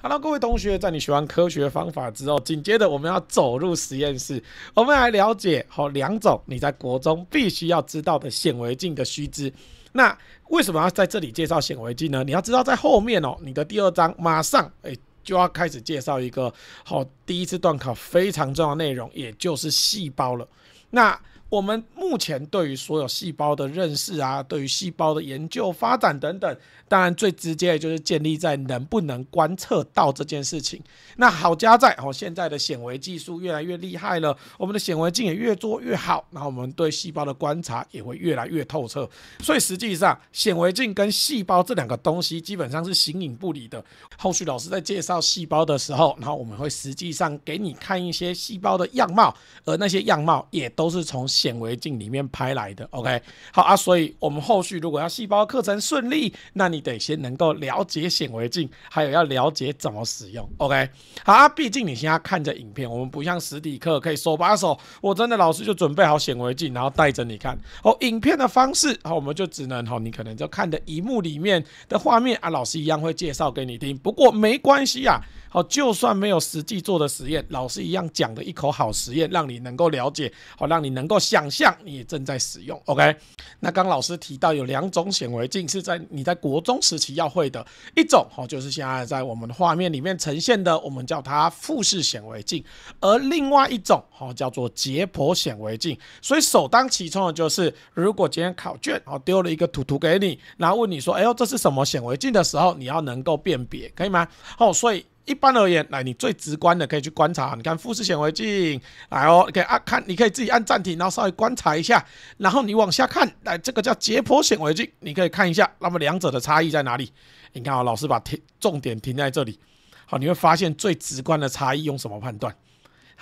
Hello，各位同学，在你学完科学方法之后，紧接着我们要走入实验室，我们来了解好两种你在国中必须要知道的显微镜的须知。那为什么要在这里介绍显微镜呢？你要知道，在后面哦，你的第二章马上诶就要开始介绍一个好第一次断考非常重要的内容，也就是细胞了。那我们目前对于所有细胞的认识啊，对于细胞的研究发展等等，当然最直接的就是建立在能不能观测到这件事情。那好加在哦，现在的显微技术越来越厉害了，我们的显微镜也越做越好，然后我们对细胞的观察也会越来越透彻。所以实际上，显微镜跟细胞这两个东西基本上是形影不离的。后续老师在介绍细胞的时候，然后我们会实际上给你看一些细胞的样貌，而那些样貌也都是从。显微镜里面拍来的，OK，好啊，所以我们后续如果要细胞课程顺利，那你得先能够了解显微镜，还有要了解怎么使用，OK，好啊，毕竟你现在看着影片，我们不像实体课可以手把手，我真的老师就准备好显微镜，然后带着你看，哦，影片的方式，好，我们就只能，哦，你可能就看的一幕里面的画面啊，老师一样会介绍给你听，不过没关系啊，好，就算没有实际做的实验，老师一样讲的一口好实验，让你能够了解，好，让你能够。想象你也正在使用。OK，那刚老师提到有两种显微镜是在你在国中时期要会的，一种哦就是现在在我们画面里面呈现的，我们叫它复式显微镜，而另外一种哦叫做解剖显微镜。所以首当其冲的就是，如果今天考卷哦丢了一个图图给你，然后问你说，哎呦这是什么显微镜的时候，你要能够辨别，可以吗？哦，所以。一般而言，来，你最直观的可以去观察，你看复式显微镜，来哦可以啊，看，你可以自己按暂停，然后稍微观察一下，然后你往下看，来，这个叫解剖显微镜，你可以看一下，那么两者的差异在哪里？你看啊，老师把停，重点停在这里，好，你会发现最直观的差异用什么判断？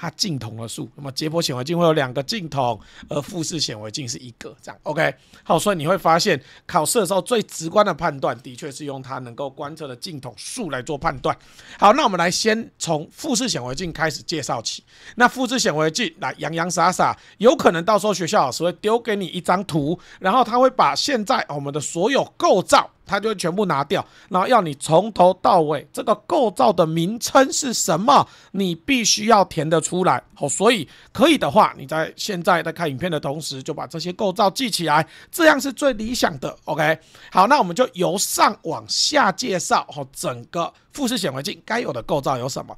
它镜筒的数，那么解剖显微镜会有两个镜筒，而复式显微镜是一个，这样 OK。好，所以你会发现考试的时候最直观的判断，的确是用它能够观测的镜筒数来做判断。好，那我们来先从复式显微镜开始介绍起。那复式显微镜，来洋洋洒洒，有可能到时候学校老师会丢给你一张图，然后他会把现在我们的所有构造。它就会全部拿掉，然后要你从头到尾这个构造的名称是什么，你必须要填得出来。好，所以可以的话，你在现在在看影片的同时，就把这些构造记起来，这样是最理想的。OK，好，那我们就由上往下介绍，好，整个复式显微镜该有的构造有什么？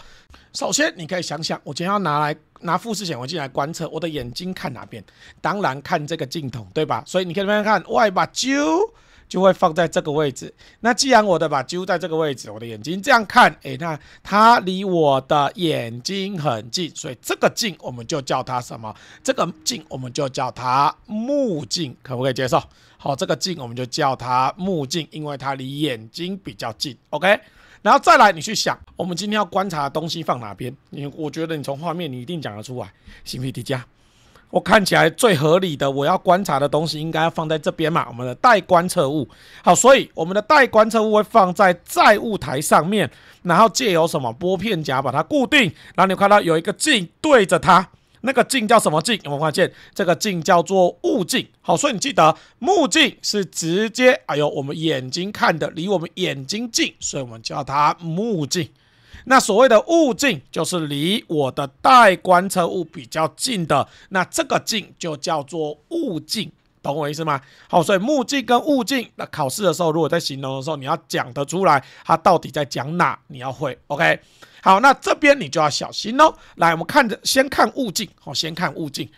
首先，你可以想想，我今天要拿来拿复式显微镜来观测，我的眼睛看哪边？当然看这个镜头，对吧？所以你可以慢慢看，Y 八九。就会放在这个位置。那既然我的把揪在这个位置，我的眼睛这样看，诶，那它离我的眼睛很近，所以这个镜我们就叫它什么？这个镜我们就叫它目镜，可不可以接受？好，这个镜我们就叫它目镜，因为它离眼睛比较近。OK，然后再来，你去想，我们今天要观察的东西放哪边？你我觉得你从画面你一定讲得出来，行，维迪加。我看起来最合理的，我要观察的东西应该要放在这边嘛？我们的待观测物，好，所以我们的待观测物会放在载物台上面，然后借由什么拨片夹把它固定，然后你看到有一个镜对着它，那个镜叫什么镜？我们发现这个镜叫做物镜。好，所以你记得，目镜是直接，哎呦，我们眼睛看的离我们眼睛近，所以我们叫它目镜。那所谓的物镜就是离我的待观测物比较近的，那这个近就叫做物镜，懂我意思吗？好，所以目镜跟物镜，那考试的时候如果在形容的时候你要讲得出来，它到底在讲哪，你要会。OK，好，那这边你就要小心喽。来，我们看着，先看物镜，好，先看物镜，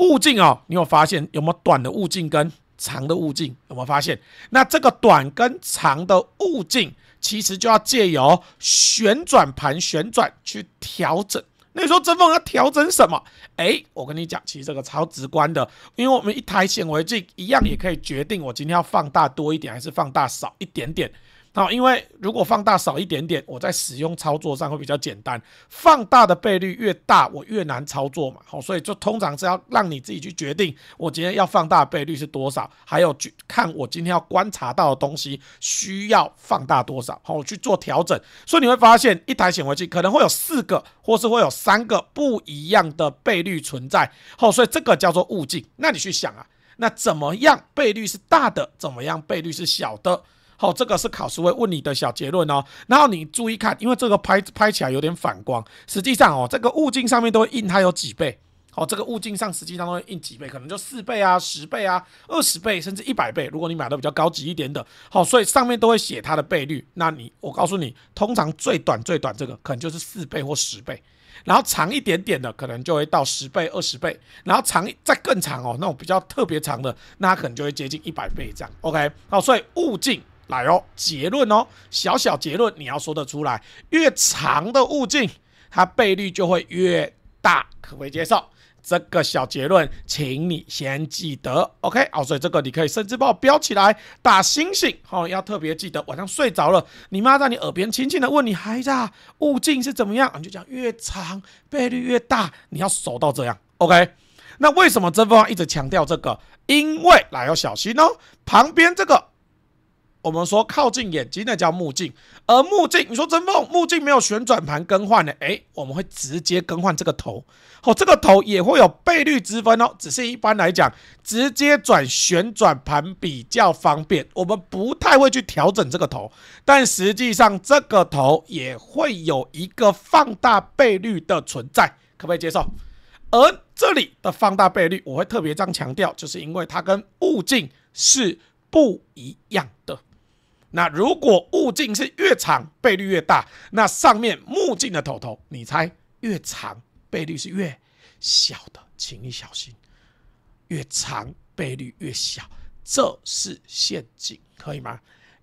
物镜哦，你有发现有没有短的物镜跟长的物镜？有没有发现？那这个短跟长的物镜。其实就要借由旋转盘旋转去调整。那你说真凤要调整什么？哎，我跟你讲，其实这个超直观的，因为我们一台显微镜一样也可以决定我今天要放大多一点，还是放大少一点点。好，因为如果放大少一点点，我在使用操作上会比较简单。放大的倍率越大，我越难操作嘛。好，所以就通常是要让你自己去决定，我今天要放大倍率是多少，还有看我今天要观察到的东西需要放大多少，好，我去做调整。所以你会发现，一台显微镜可能会有四个，或是会有三个不一样的倍率存在。好，所以这个叫做物镜。那你去想啊，那怎么样倍率是大的，怎么样倍率是小的？哦，这个是考试会问你的小结论哦。然后你注意看，因为这个拍拍起来有点反光，实际上哦，这个物镜上面都会印它有几倍。哦，这个物镜上实际上都会印几倍，可能就四倍啊、十倍啊、二十倍，甚至一百倍。如果你买的比较高级一点的，好，所以上面都会写它的倍率。那你我告诉你，通常最短最短这个可能就是四倍或十倍，然后长一点点的可能就会到十倍、二十倍，然后长再更长哦，那种比较特别长的，那它可能就会接近一百倍这样。OK，好，所以物镜。来哦，结论哦，小小结论你要说得出来。越长的物镜，它倍率就会越大，可不可以接受？这个小结论，请你先记得。OK，哦，所以这个你可以甚至把我标起来，打星星哦，要特别记得。晚上睡着了，你妈在你耳边轻轻的问你孩子：“物镜是怎么样？”你就讲越长倍率越大，你要守到这样。OK，那为什么这方一直强调这个？因为来要小心哦，旁边这个。我们说靠近眼睛的叫目镜，而目镜，你说真梦目镜没有旋转盘更换的，哎，我们会直接更换这个头，哦，这个头也会有倍率之分哦，只是一般来讲，直接转旋转盘比较方便，我们不太会去调整这个头，但实际上这个头也会有一个放大倍率的存在，可不可以接受？而这里的放大倍率，我会特别这样强调，就是因为它跟物镜是不一样的。那如果物镜是越长倍率越大，那上面目镜的头头，你猜越长倍率是越小的，请你小心，越长倍率越小，这是陷阱，可以吗？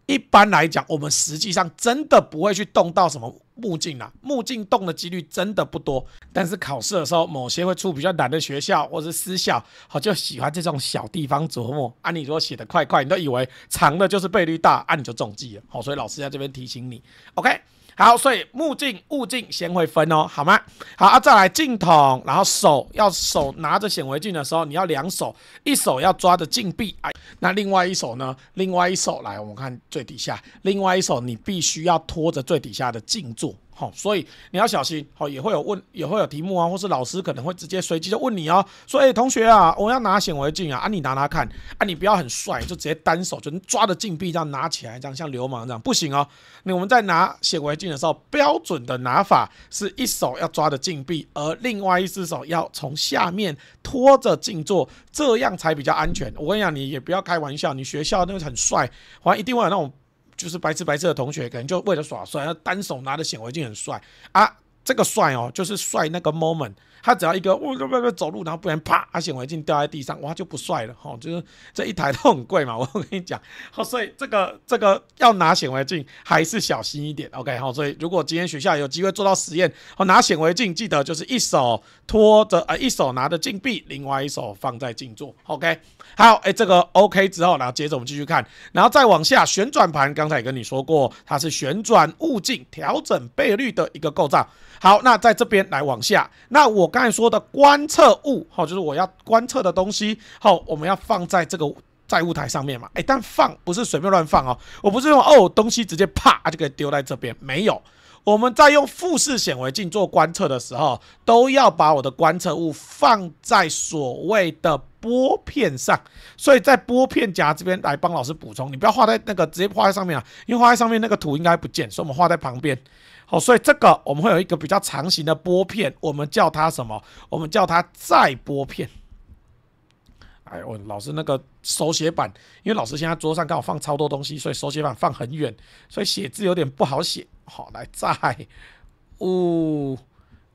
一般来讲，我们实际上真的不会去动到什么。目镜啊，目镜动的几率真的不多，但是考试的时候，某些会出比较难的学校或是私校，好就喜欢这种小地方琢磨。啊，你如果写的快快，你都以为长的就是倍率大，啊你就中计了，好，所以老师在这边提醒你，OK？好，所以目镜、物镜先会分哦，好吗？好啊，再来镜筒，然后手要手拿着显微镜的时候，你要两手，一手要抓着镜壁，哎。那另外一首呢？另外一首来，我们看最底下。另外一首，你必须要拖着最底下的静坐。好，所以你要小心。好，也会有问，也会有题目啊，或是老师可能会直接随机就问你哦。说，哎，同学啊，我要拿显微镜啊，啊，你拿拿看，啊，你不要很帅，就直接单手就抓着镜壁这样拿起来，这样像流氓这样，不行哦。那我们在拿显微镜的时候，标准的拿法是一手要抓着镜壁，而另外一只手要从下面拖着镜座，这样才比较安全。我跟你讲，你也不要开玩笑，你学校那个很帅，好像一定会有那种。就是白痴白痴的同学，可能就为了耍帅，要单手拿着显微镜很帅啊！这个帅哦，就是帅那个 moment。他只要一个我不不走路，然后不然啪，他显微镜掉在地上，哇就不帅了哈。就是这一台都很贵嘛，我跟你讲，好，所以这个这个要拿显微镜还是小心一点。OK，好，所以如果今天学校有机会做到实验，好拿显微镜，记得就是一手托着呃一手拿着镜壁，另外一手放在镜座。OK，好，哎，这个 OK 之后，然后接着我们继续看，然后再往下旋转盘，刚才也跟你说过，它是旋转物镜调整倍率的一个构造。好，那在这边来往下，那我。我刚才说的观测物，好，就是我要观测的东西，好，我们要放在这个载物台上面嘛，哎，但放不是随便乱放哦，我不是用哦东西直接啪就可以丢在这边，没有。我们在用复式显微镜做观测的时候，都要把我的观测物放在所谓的玻片上，所以在玻片夹这边来帮老师补充。你不要画在那个，直接画在上面啊，因为画在上面那个图应该不见，所以我们画在旁边。好，所以这个我们会有一个比较长形的玻片，我们叫它什么？我们叫它再玻片。哎，我老师那个手写板，因为老师现在桌上刚好放超多东西，所以手写板放很远，所以写字有点不好写。好，来再，哦，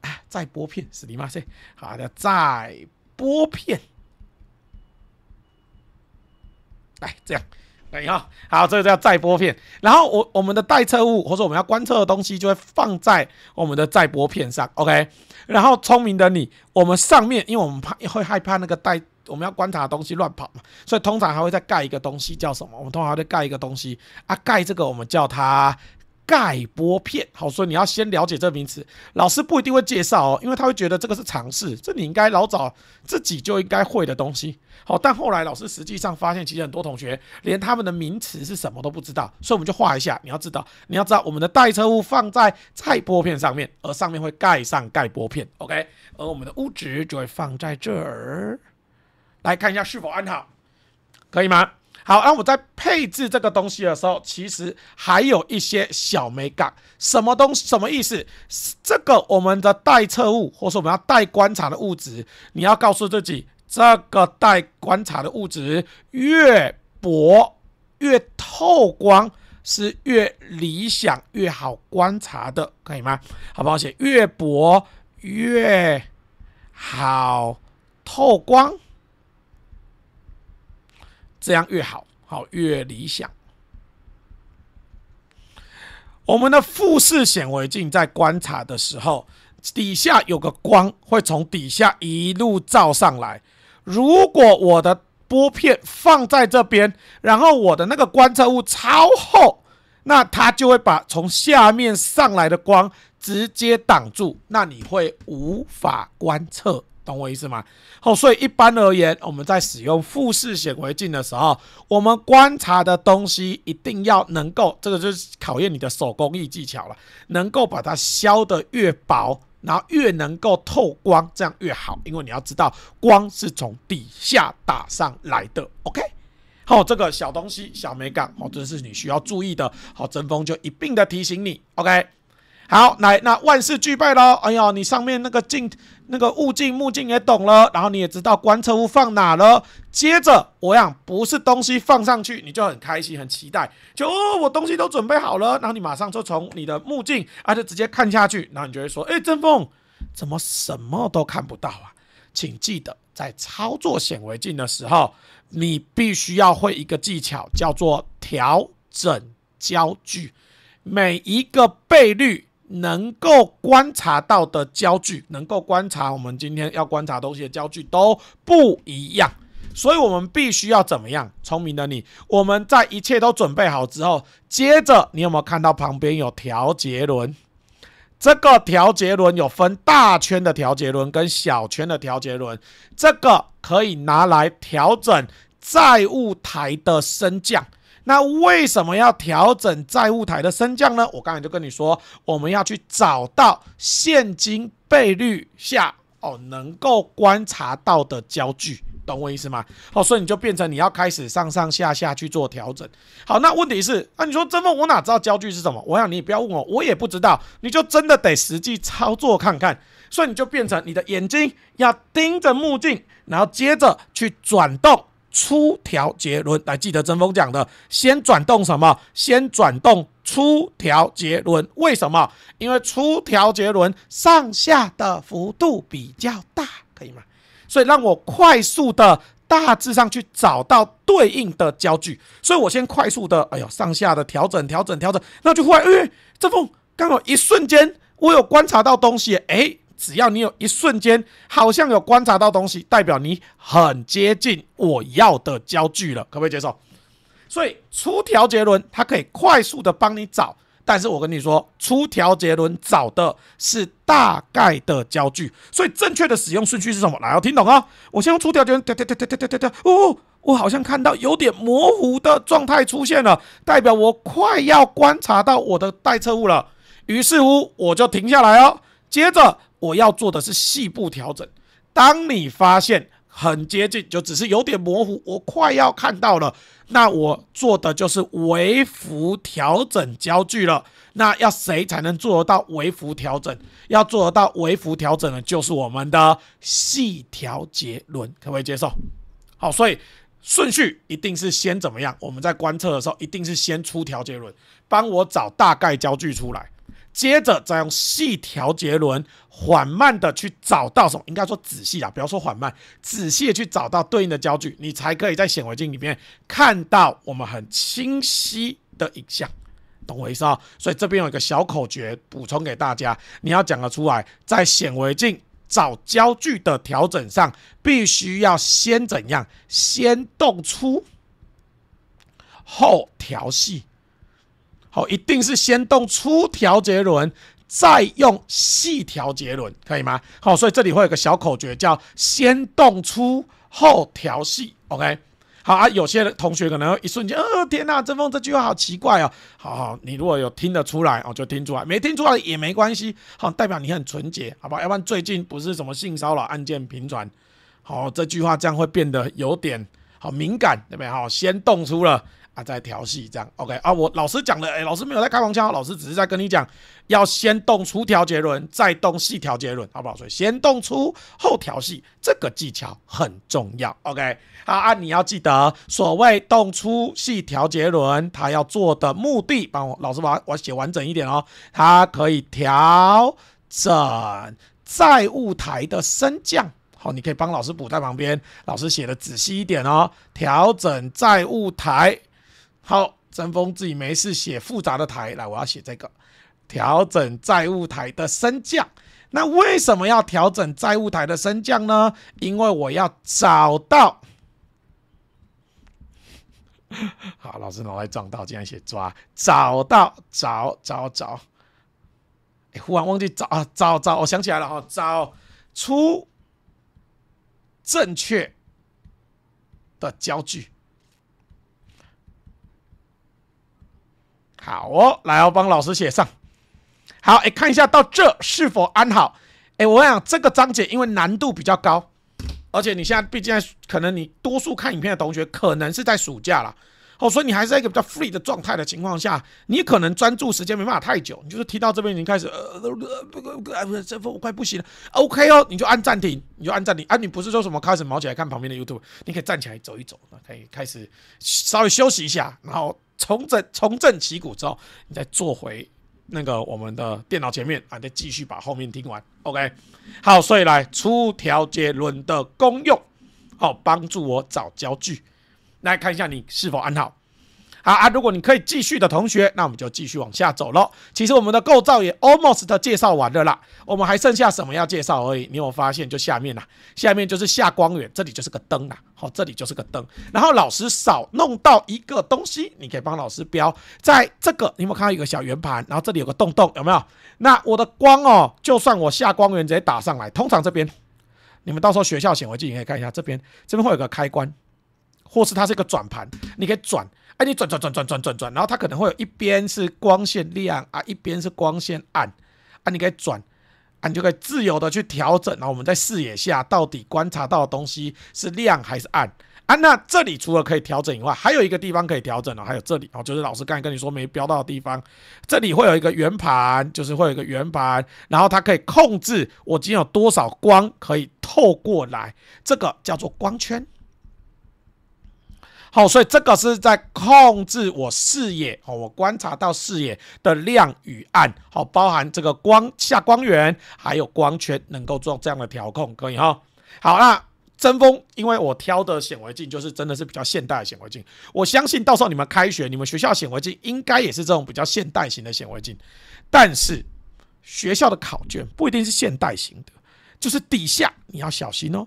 啊，再玻片是你玛先，好的再玻片，来这样，等一下，好，这个叫再玻片，然后我我们的待测物，或者我们要观测的东西，就会放在我们的再玻片上，OK，然后聪明的你，我们上面，因为我们怕会害怕那个待我们要观察的东西乱跑嘛，所以通常还会再盖一个东西，叫什么？我们通常会盖一个东西啊，盖这个我们叫它。盖玻片，好，所以你要先了解这名词。老师不一定会介绍哦，因为他会觉得这个是常识，这你应该老早自己就应该会的东西。好，但后来老师实际上发现，其实很多同学连他们的名词是什么都不知道，所以我们就画一下。你要知道，你要知道我们的待车物放在菜玻片上面，而上面会盖上盖玻片，OK。而我们的物质就会放在这儿。来看一下是否安好，可以吗？好，那我在配置这个东西的时候，其实还有一些小美感。什么东什么意思？这个我们的待测物，或是我们要待观察的物质，你要告诉自己，这个待观察的物质越薄、越透光，是越理想、越好观察的，可以吗？好不好写？越薄越好透光。这样越好，好越理想。我们的复式显微镜在观察的时候，底下有个光会从底下一路照上来。如果我的玻片放在这边，然后我的那个观测物超厚，那它就会把从下面上来的光直接挡住，那你会无法观测。懂我意思吗？好，所以一般而言，我们在使用复式显微镜的时候，我们观察的东西一定要能够，这个就是考验你的手工艺技巧了。能够把它削得越薄，然后越能够透光，这样越好。因为你要知道，光是从底下打上来的。OK，好，这个小东西、小美感，好，这是你需要注意的。好，针锋就一并的提醒你。OK，好，来，那万事俱备喽。哎呦，你上面那个镜。那个物镜、目镜也懂了，然后你也知道观测物放哪了。接着，我想不是东西放上去你就很开心、很期待，就哦，我东西都准备好了，然后你马上就从你的目镜，啊，就直接看下去，然后你就会说：，哎，郑峰，怎么什么都看不到啊？请记得，在操作显微镜的时候，你必须要会一个技巧，叫做调整焦距，每一个倍率。能够观察到的焦距，能够观察我们今天要观察东西的焦距都不一样，所以我们必须要怎么样？聪明的你，我们在一切都准备好之后，接着你有没有看到旁边有调节轮？这个调节轮有分大圈的调节轮跟小圈的调节轮，这个可以拿来调整载物台的升降。那为什么要调整债务台的升降呢？我刚才就跟你说，我们要去找到现金倍率下哦能够观察到的焦距，懂我意思吗？哦，所以你就变成你要开始上上下下去做调整。好，那问题是，那你说真问我哪知道焦距是什么？我想你不要问我，我也不知道。你就真的得实际操作看看。所以你就变成你的眼睛要盯着目镜，然后接着去转动。出调结论。来记得曾峰讲的，先转动什么？先转动出调结论。为什么？因为出调结论上下的幅度比较大，可以吗？所以让我快速的、大致上去找到对应的焦距。所以我先快速的，哎呦，上下的调整、调整、调整。那就会，因为曾峰刚好一瞬间，我有观察到东西，哎。只要你有一瞬间好像有观察到东西，代表你很接近我要的焦距了，可不可以接受？所以出调节轮，它可以快速的帮你找。但是我跟你说，出调节轮找的是大概的焦距。所以正确的使用顺序是什么？来，要听懂啊！我先用出调节轮，调调调调调调调调。哦，我好像看到有点模糊的状态出现了，代表我快要观察到我的待测物了。于是乎，我就停下来哦，接着。我要做的是细部调整。当你发现很接近，就只是有点模糊，我快要看到了，那我做的就是微幅调整焦距了。那要谁才能做得到微幅调整？要做得到微幅调整的，就是我们的细调节轮，可不可以接受？好，所以顺序一定是先怎么样？我们在观测的时候，一定是先出调节轮，帮我找大概焦距出来。接着再用细调节轮缓慢的去找到什么？应该说仔细啊，不要说缓慢，仔细的去找到对应的焦距，你才可以在显微镜里面看到我们很清晰的影像，懂我意思哦？所以这边有一个小口诀补充给大家，你要讲得出来，在显微镜找焦距的调整上，必须要先怎样？先动粗，后调细。好，一定是先动粗调节轮，再用细调节轮，可以吗？好，所以这里会有个小口诀，叫先动粗后调细。OK，好啊，有些同学可能一瞬间，呃，天呐，郑丰这句话好奇怪哦。好好，你如果有听得出来，我就听出来；没听出来也没关系，好，代表你很纯洁，好不好？要不然最近不是什么性骚扰案件频传，好，这句话这样会变得有点好敏感，对不对？好，先动粗了。啊，再调戏这样 OK 啊？我老师讲的，哎，老师没有在开黄腔，老师只是在跟你讲，要先动粗调节轮，再动细调节轮，好不好？所以先动粗后调细这个技巧很重要，OK？好啊，你要记得，所谓动粗细调节轮，它要做的目的，帮我老师把它写完整一点哦。它可以调整载物台的升降，好，你可以帮老师补在旁边，老师写的仔细一点哦，调整载物台。好，针锋自己没事写复杂的台来，我要写这个调整债务台的升降。那为什么要调整债务台的升降呢？因为我要找到 好，老师脑袋撞到竟然写抓找到找找找，哎，忽然忘记找啊找找，我想起来了哈，找出正确的焦距。好哦，来哦，帮老师写上。好，哎，看一下到这是否安好？哎，我想这个章节因为难度比较高，而且你现在毕竟可能你多数看影片的同学可能是在暑假啦。哦，所以你还是在一个比较 free 的状态的情况下，你可能专注时间没办法太久。你就是提到这边已经开始，呃，这我快不行了。OK 哦，你就按暂停，你就按暂停，啊，你不是说什么开始忙起来看旁边的 YouTube，你可以站起来走一走啊，可以开始稍微休息一下，然后。重整、重振旗鼓之后，你再坐回那个我们的电脑前面，啊，再继续把后面听完。OK，好，所以来出调节轮的功用，好，帮助我找焦距，来看一下你是否安好。好啊，如果你可以继续的同学，那我们就继续往下走喽。其实我们的构造也 almost 的介绍完了啦，我们还剩下什么要介绍而已。你有发现就下面啦，下面就是下光源，这里就是个灯啦。好，这里就是个灯。然后老师少弄到一个东西，你可以帮老师标在这个。你有没有看到有个小圆盘？然后这里有个洞洞，有没有？那我的光哦，就算我下光源直接打上来，通常这边你们到时候学校显微镜也可以看一下，这边这边会有个开关，或是它是一个转盘，你可以转。哎，你转转转转转转转，然后它可能会有一边是光线亮啊，一边是光线暗啊。你可以转，啊，你就可以自由的去调整。然后我们在视野下到底观察到的东西是亮还是暗啊？那这里除了可以调整以外，还有一个地方可以调整哦，还有这里，哦，就是老师刚才跟你说没标到的地方，这里会有一个圆盘，就是会有一个圆盘，然后它可以控制我今天有多少光可以透过来，这个叫做光圈。好，所以这个是在控制我视野，好，我观察到视野的亮与暗，好，包含这个光下光源还有光圈能够做这样的调控，可以哈。好，那针锋，因为我挑的显微镜就是真的是比较现代的显微镜，我相信到时候你们开学，你们学校显微镜应该也是这种比较现代型的显微镜，但是学校的考卷不一定是现代型的，就是底下你要小心哦。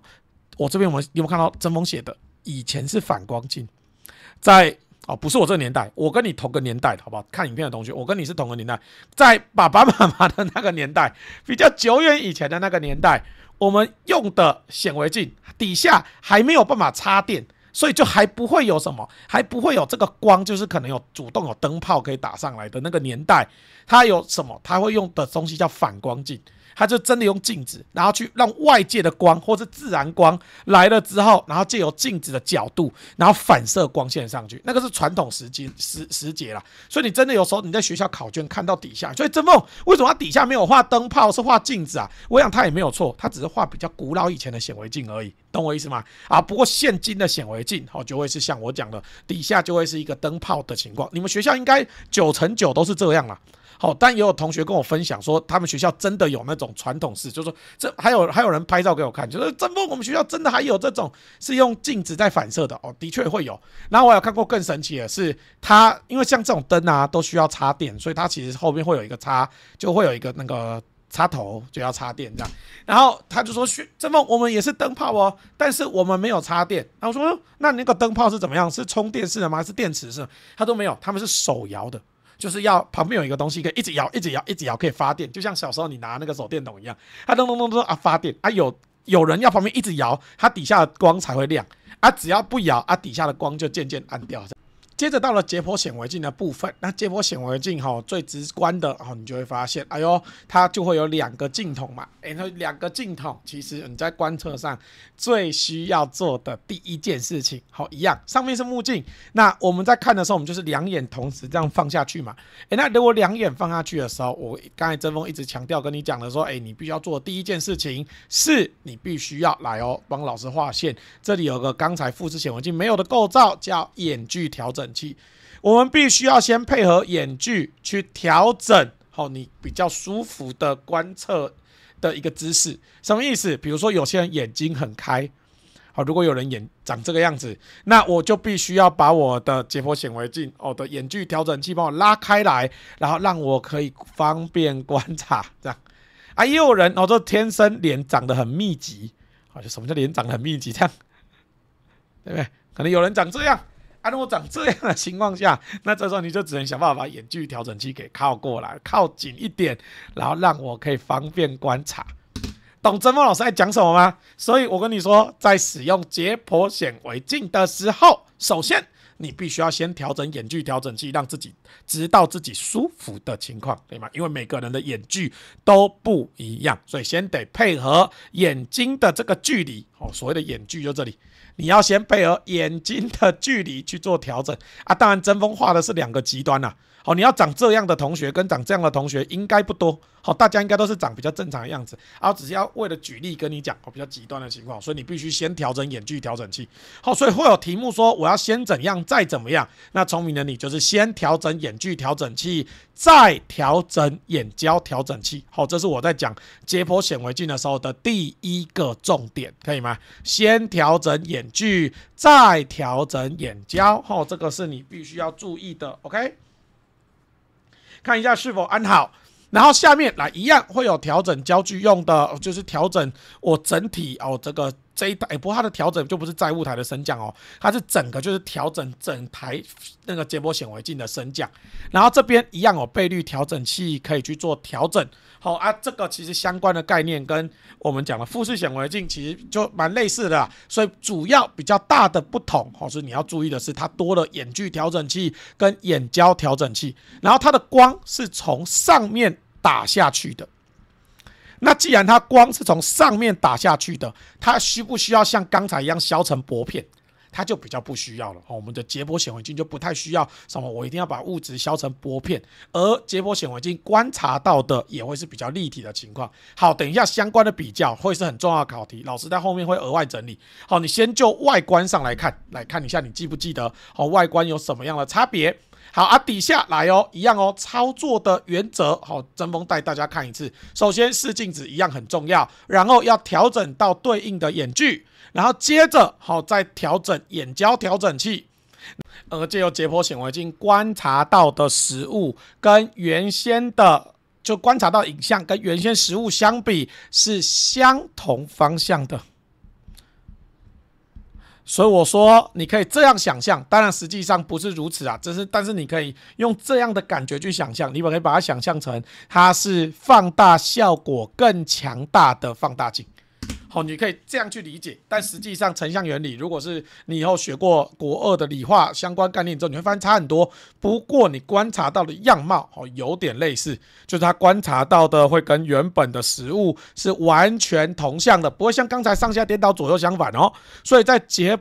我这边我们有没有看到针锋写的？以前是反光镜。在哦，不是我这个年代，我跟你同个年代，好不好？看影片的同学，我跟你是同个年代，在爸爸妈妈的那个年代，比较久远以前的那个年代，我们用的显微镜底下还没有办法插电，所以就还不会有什么，还不会有这个光，就是可能有主动有灯泡可以打上来的那个年代，它有什么？它会用的东西叫反光镜。他就真的用镜子，然后去让外界的光或是自然光来了之后，然后借由镜子的角度，然后反射光线上去，那个是传统时阶时时节了。所以你真的有时候你在学校考卷看到底下，所以真梦为什么底下没有画灯泡，是画镜子啊？我想他也没有错，他只是画比较古老以前的显微镜而已，懂我意思吗？啊，不过现今的显微镜哦，就会是像我讲的，底下就会是一个灯泡的情况。你们学校应该九成九都是这样了。好，但也有同学跟我分享说，他们学校真的有那种传统式，就是说，这还有还有人拍照给我看，就说曾风，我们学校真的还有这种是用镜子在反射的哦，的确会有。然后我有看过更神奇的是，它因为像这种灯啊，都需要插电，所以它其实后面会有一个插，就会有一个那个插头，就要插电这样。然后他就说，曾风，我们也是灯泡哦，但是我们没有插电。然我说，那那个灯泡是怎么样？是充电式的吗？还是电池式？他都没有，他们是手摇的。就是要旁边有一个东西，可以一直摇，一直摇，一直摇，可以发电，就像小时候你拿那个手电筒一样，它咚咚咚咚啊发电啊有有人要旁边一直摇，它底下的光才会亮啊，只要不摇啊，底下的光就渐渐暗掉。接着到了解剖显微镜的部分，那解剖显微镜哈，最直观的哦，你就会发现，哎呦，它就会有两个镜筒嘛。哎，那两个镜筒，其实你在观测上最需要做的第一件事情，好，一样，上面是目镜，那我们在看的时候，我们就是两眼同时这样放下去嘛。哎，那如果两眼放下去的时候，我刚才曾锋一直强调跟你讲的说，哎，你必须要做第一件事情，是你必须要来哦，帮老师画线。这里有个刚才复制显微镜没有的构造，叫眼距调整。器，我们必须要先配合眼距去调整，好，你比较舒服的观测的一个姿势，什么意思？比如说有些人眼睛很开，好，如果有人眼长这个样子，那我就必须要把我的解剖显微镜哦的眼距调整器帮我拉开来，然后让我可以方便观察，这样。啊，也有人哦，这天生脸长得很密集，好，什么叫脸长得很密集？这样，对不对？可能有人长这样。如我长这样的情况下，那这时候你就只能想办法把眼距调整器给靠过来，靠紧一点，然后让我可以方便观察。懂曾茂老师在讲什么吗？所以我跟你说，在使用解剖显微镜的时候，首先你必须要先调整眼距调整器，让自己直到自己舒服的情况，对吗？因为每个人的眼距都不一样，所以先得配合眼睛的这个距离。哦，所谓的眼距就这里。你要先配合眼睛的距离去做调整啊！当然，针锋画的是两个极端了。好，你要长这样的同学跟长这样的同学应该不多。好，大家应该都是长比较正常的样子。啊，只是要为了举例跟你讲，我比较极端的情况，所以你必须先调整眼距调整器。好，所以会有题目说我要先怎样再怎么样。那聪明的你就是先调整眼距调整器，再调整眼焦调整器。好，这是我在讲解剖显微镜的时候的第一个重点，可以吗？先调整眼距，再调整眼焦。好，这个是你必须要注意的。OK。看一下是否安好，然后下面来一样会有调整焦距用的，就是调整我整体哦这个。这一台，不过它的调整就不是载物台的升降哦，它是整个就是调整整台那个接波显微镜的升降，然后这边一样有倍率调整器可以去做调整。好啊，这个其实相关的概念跟我们讲的复式显微镜其实就蛮类似的，所以主要比较大的不同哦，是你要注意的是它多了眼距调整器跟眼焦调整器，然后它的光是从上面打下去的。那既然它光是从上面打下去的，它需不需要像刚才一样削成薄片？它就比较不需要了。哦，我们的结波显微镜就不太需要什么，我一定要把物质削成薄片，而结波显微镜观察到的也会是比较立体的情况。好，等一下相关的比较会是很重要的考题，老师在后面会额外整理。好，你先就外观上来看，来看一下你记不记得哦，外观有什么样的差别？好啊，底下来哦，一样哦。操作的原则，好，曾锋带大家看一次。首先是镜子一样很重要，然后要调整到对应的眼距，然后接着好再调整眼焦调整器。呃，借由解剖显微镜观察到的食物跟原先的，就观察到影像跟原先实物相比是相同方向的。所以我说，你可以这样想象，当然实际上不是如此啊，只是但是你可以用这样的感觉去想象，你们可以把它想象成它是放大效果更强大的放大镜。哦，你可以这样去理解，但实际上成像原理，如果是你以后学过国二的理化相关概念之后，你会发现差很多。不过你观察到的样貌哦，有点类似，就是他观察到的会跟原本的实物是完全同向的，不会像刚才上下颠倒、左右相反哦。所以在显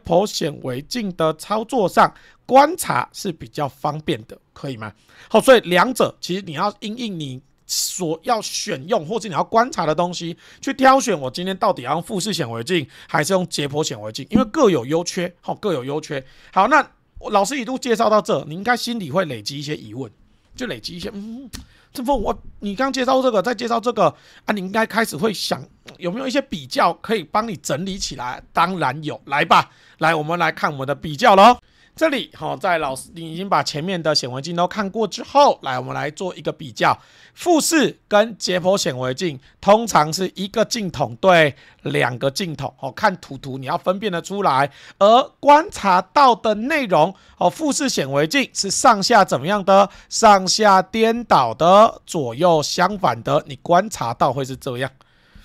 微镜的操作上，观察是比较方便的，可以吗？好，所以两者其实你要应你。所要选用或者你要观察的东西，去挑选我今天到底要用复式显微镜还是用解剖显微镜，因为各有优缺，好各有优缺。好，那老师已度介绍到这，你应该心里会累积一些疑问，就累积一些。嗯，正不我你刚介绍这个，再介绍这个啊，你应该开始会想有没有一些比较可以帮你整理起来？当然有，来吧，来我们来看我们的比较喽。这里哈，在老师，你已经把前面的显微镜都看过之后，来，我们来做一个比较。复式跟解剖显微镜通常是一个镜筒对两个镜筒哦，看图图你要分辨得出来。而观察到的内容哦，复式显微镜是上下怎么样的？上下颠倒的，左右相反的。你观察到会是这样，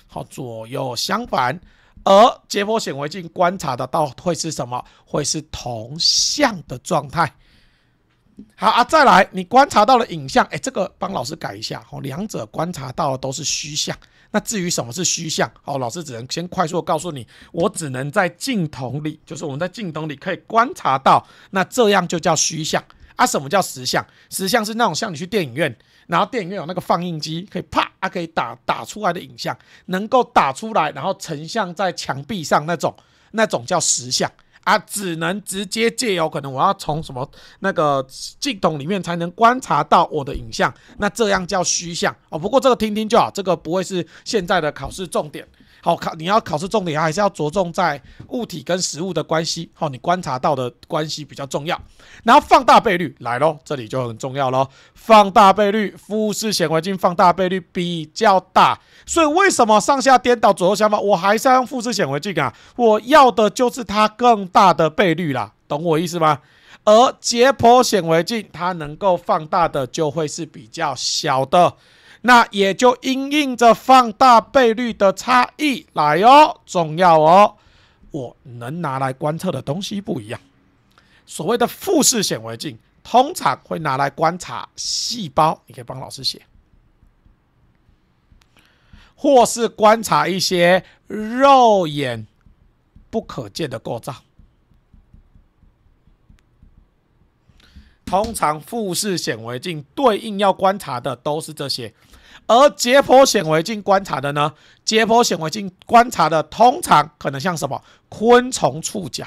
好，左右相反。而解波显微镜观察的到会是什么？会是同向的状态。好啊，再来，你观察到了影像，哎，这个帮老师改一下。哦，两者观察到的都是虚像。那至于什么是虚像，哦，老师只能先快速告诉你，我只能在镜头里，就是我们在镜头里可以观察到，那这样就叫虚像啊。什么叫实像？实像是那种像你去电影院。然后电影院有那个放映机，可以啪啊，可以打打出来的影像，能够打出来，然后成像在墙壁上那种那种叫实像啊，只能直接借由可能我要从什么那个镜头里面才能观察到我的影像，那这样叫虚像哦。不过这个听听就好，这个不会是现在的考试重点。好考，你要考试重点还是要着重在物体跟实物的关系。好，你观察到的关系比较重要，然后放大倍率来咯，这里就很重要咯。放大倍率，复式显微镜放大倍率比较大，所以为什么上下颠倒、左右相反，我还是要用复式显微镜啊？我要的就是它更大的倍率啦，懂我意思吗？而解剖显微镜它能够放大的就会是比较小的。那也就映应着放大倍率的差异来哟，重要哦。我能拿来观测的东西不一样。所谓的复式显微镜通常会拿来观察细胞，你可以帮老师写，或是观察一些肉眼不可见的构造。通常复式显微镜对应要观察的都是这些。而解剖显微镜观察的呢？解剖显微镜观察的通常可能像什么？昆虫触角。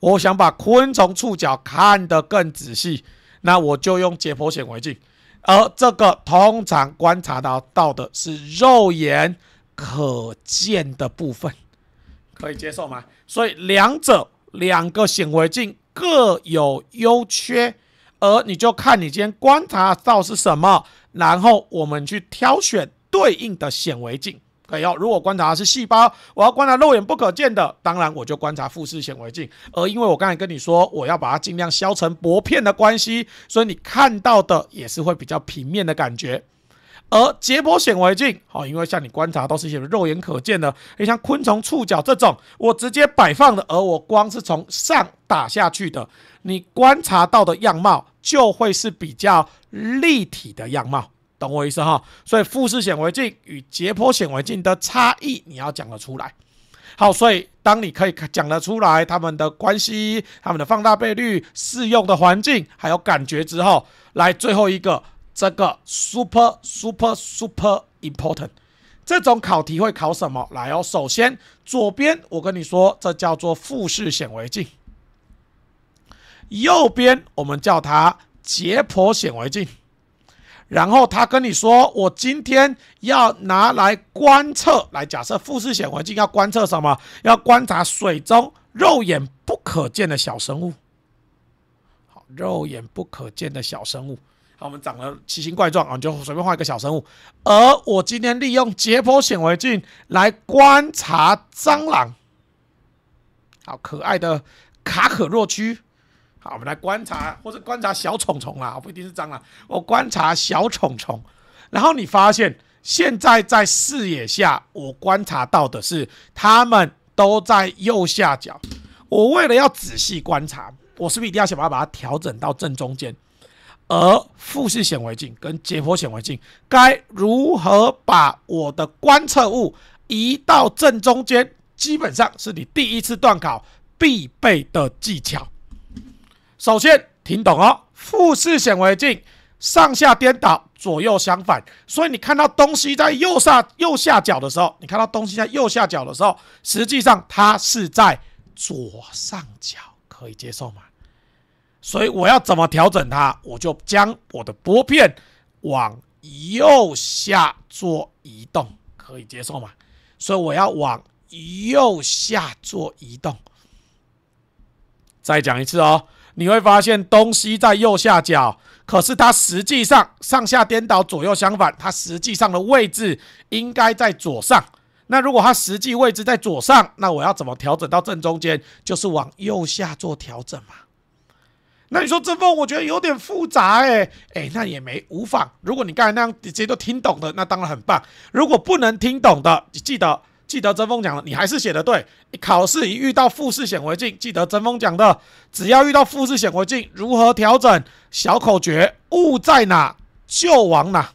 我想把昆虫触角看得更仔细，那我就用解剖显微镜。而这个通常观察到到的是肉眼可见的部分，可以接受吗？所以两者两个显微镜各有优缺。而你就看你今天观察到是什么，然后我们去挑选对应的显微镜。哎呦，如果观察的是细胞，我要观察肉眼不可见的，当然我就观察复式显微镜。而因为我刚才跟你说，我要把它尽量削成薄片的关系，所以你看到的也是会比较平面的感觉。而解剖显微镜，好，因为像你观察都是些肉眼可见的，你像昆虫触角这种，我直接摆放的，而我光是从上打下去的，你观察到的样貌就会是比较立体的样貌，懂我意思哈？所以复式显微镜与解剖显微镜的差异，你要讲得出来。好，所以当你可以讲得出来它们的关系、它们的放大倍率、适用的环境还有感觉之后，来最后一个。这个 super super super important，这种考题会考什么？来哦，首先左边我跟你说，这叫做复式显微镜，右边我们叫它解剖显微镜。然后他跟你说，我今天要拿来观测，来假设复式显微镜要观测什么？要观察水中肉眼不可见的小生物。好，肉眼不可见的小生物。好，我们长得奇形怪状，啊，就随便画一个小生物。而我今天利用解剖显微镜来观察蟑螂，好可爱的卡可若区。好，我们来观察，或者观察小虫虫啦，不一定是蟑螂，我观察小虫虫。然后你发现，现在在视野下，我观察到的是它们都在右下角。我为了要仔细观察，我是不是一定要想办法把它调整到正中间？而复式显微镜跟解剖显微镜该如何把我的观测物移到正中间？基本上是你第一次断考必备的技巧。首先听懂哦，复式显微镜上下颠倒，左右相反。所以你看到东西在右下右下角的时候，你看到东西在右下角的时候，实际上它是在左上角，可以接受吗？所以我要怎么调整它？我就将我的拨片往右下做移动，可以接受吗？所以我要往右下做移动。再讲一次哦，你会发现东西在右下角，可是它实际上上下颠倒、左右相反，它实际上的位置应该在左上。那如果它实际位置在左上，那我要怎么调整到正中间？就是往右下做调整嘛。那你说针锋，我觉得有点复杂哎，哎，那也没无妨。如果你刚才那样直接都听懂的，那当然很棒。如果不能听懂的，记得记得针峰讲了，你还是写的对。考试一遇到复式显微镜，记得针峰讲的，只要遇到复式显微镜，如何调整？小口诀：物在哪就往哪。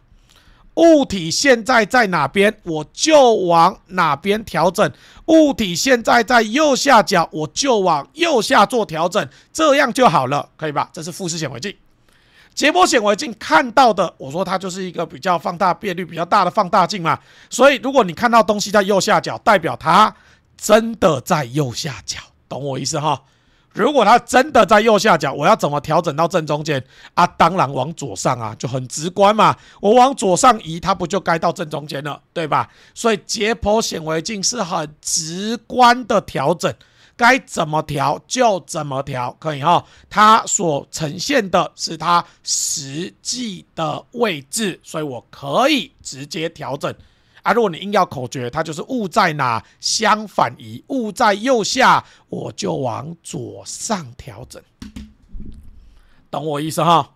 物体现在在哪边，我就往哪边调整。物体现在在右下角，我就往右下做调整，这样就好了，可以吧？这是复式显微镜，捷波显微镜看到的，我说它就是一个比较放大变率比较大的放大镜嘛。所以如果你看到东西在右下角，代表它真的在右下角，懂我意思哈？如果它真的在右下角，我要怎么调整到正中间啊？当然往左上啊，就很直观嘛。我往左上移，它不就该到正中间了，对吧？所以解剖显微镜是很直观的调整，该怎么调就怎么调，可以哈。它所呈现的是它实际的位置，所以我可以直接调整。假如你硬要口诀，它就是物在哪相反移，物在右下我就往左上调整，懂我意思哈？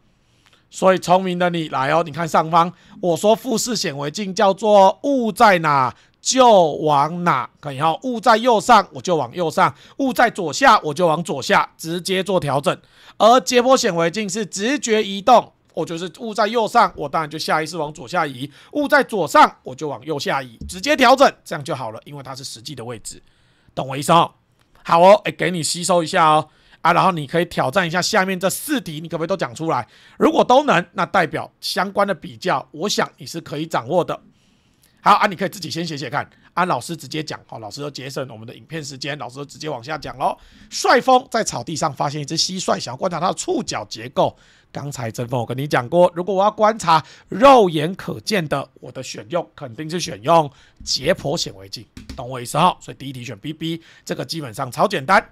所以聪明的你来哦，你看上方，我说复式显微镜叫做物在哪就往哪，可以哈，物在右上我就往右上，物在左下我就往左下，直接做调整。而解波显微镜是直觉移动。我就是物在右上，我当然就下意识往左下移；物在左上，我就往右下移，直接调整，这样就好了。因为它是实际的位置，懂我意思？哦？好哦，哎，给你吸收一下哦。啊，然后你可以挑战一下下面这四题，你可不可以都讲出来？如果都能，那代表相关的比较，我想你是可以掌握的。好啊，你可以自己先写写看。啊，老师直接讲，好，老师都节省我们的影片时间，老师都直接往下讲喽。帅风在草地上发现一只蟋蟀，想要观察它的触角结构。刚才真峰我跟你讲过，如果我要观察肉眼可见的，我的选用肯定是选用解剖显微镜，懂我意思哈？所以第一题选 B B，这个基本上超简单。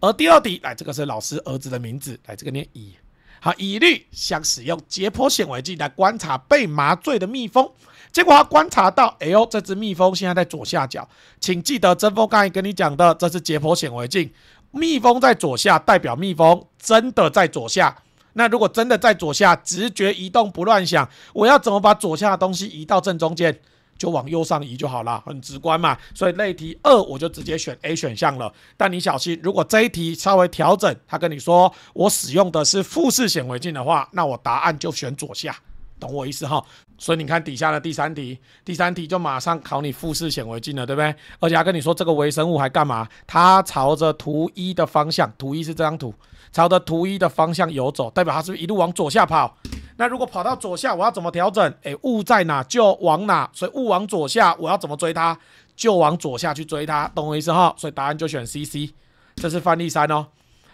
而第二题，来这个是老师儿子的名字，来这个念乙，好乙律想使用解剖显微镜来观察被麻醉的蜜蜂，结果他观察到，哎呦这只蜜蜂现在在左下角，请记得真峰刚才跟你讲的，这是解剖显微镜，蜜蜂在左下代表蜜蜂真的在左下。那如果真的在左下，直觉移动不乱想，我要怎么把左下的东西移到正中间？就往右上移就好了，很直观嘛。所以类题二我就直接选 A 选项了。但你小心，如果这一题稍微调整，他跟你说我使用的是复式显微镜的话，那我答案就选左下，懂我意思哈？所以你看底下的第三题，第三题就马上考你复式显微镜了，对不对？而且跟你说这个微生物还干嘛？它朝着图一的方向，图一是这张图。朝着图一的方向游走，代表它是不是一路往左下跑？那如果跑到左下，我要怎么调整？诶，物在哪就往哪，所以物往左下，我要怎么追它？就往左下去追它，懂我意思哈？所以答案就选 C C，这是范例三哦。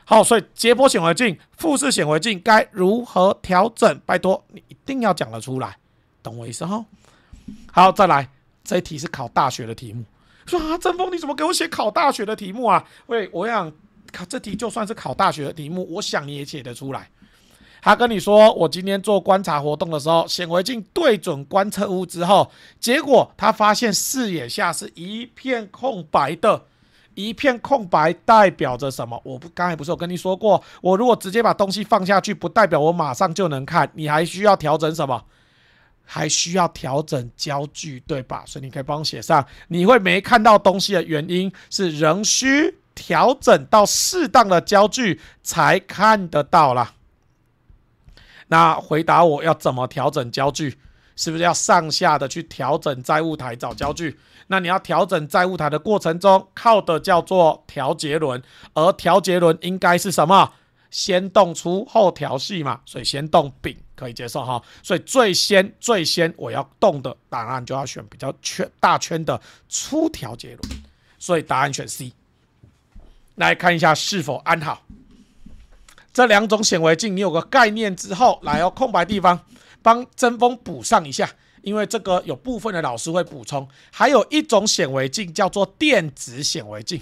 好，所以接波显微镜、复式显微镜该如何调整？拜托你一定要讲得出来，懂我意思哈？好，再来，这一题是考大学的题目，说啊，曾峰你怎么给我写考大学的题目啊？喂，我想。考这题就算是考大学的题目，我想你也写得出来。他跟你说，我今天做观察活动的时候，显微镜对准观测物之后，结果他发现视野下是一片空白的。一片空白代表着什么？我不刚才不是有跟你说过，我如果直接把东西放下去，不代表我马上就能看，你还需要调整什么？还需要调整焦距，对吧？所以你可以帮我写上，你会没看到东西的原因是仍需。调整到适当的焦距才看得到啦。那回答我要怎么调整焦距？是不是要上下的去调整载物台找焦距？那你要调整载物台的过程中，靠的叫做调节轮，而调节轮应该是什么？先动粗后调细嘛，所以先动丙可以接受哈。所以最先最先我要动的，答案就要选比较圈大圈的粗调节轮，所以答案选 C。来看一下是否安好。这两种显微镜，你有个概念之后来哦。空白地方帮真风补上一下，因为这个有部分的老师会补充。还有一种显微镜叫做电子显微镜。